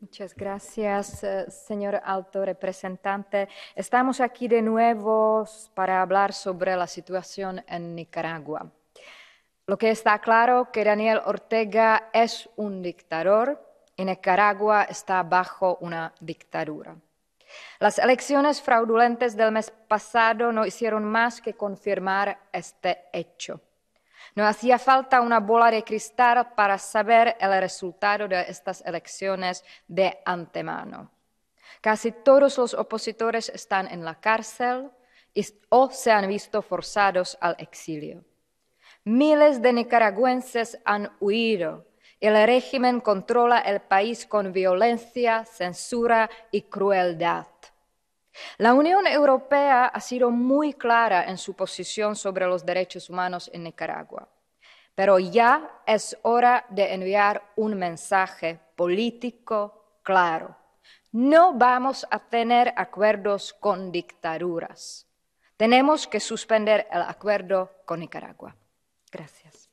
Muchas gracias, eh, señor alto representante. Estamos aquí de nuevo para hablar sobre la situación en Nicaragua. Lo que está claro es que Daniel Ortega es un dictador y Nicaragua está bajo una dictadura. Las elecciones fraudulentas del mes pasado no hicieron más que confirmar este hecho. No hacía falta una bola de cristal para saber el resultado de estas elecciones de antemano. Casi todos los opositores están en la cárcel o se han visto forzados al exilio. Miles de nicaragüenses han huido. El régimen controla el país con violencia, censura y crueldad. La Unión Europea ha sido muy clara en su posición sobre los derechos humanos en Nicaragua, pero ya es hora de enviar un mensaje político claro. No vamos a tener acuerdos con dictaduras. Tenemos que suspender el acuerdo con Nicaragua. Gracias.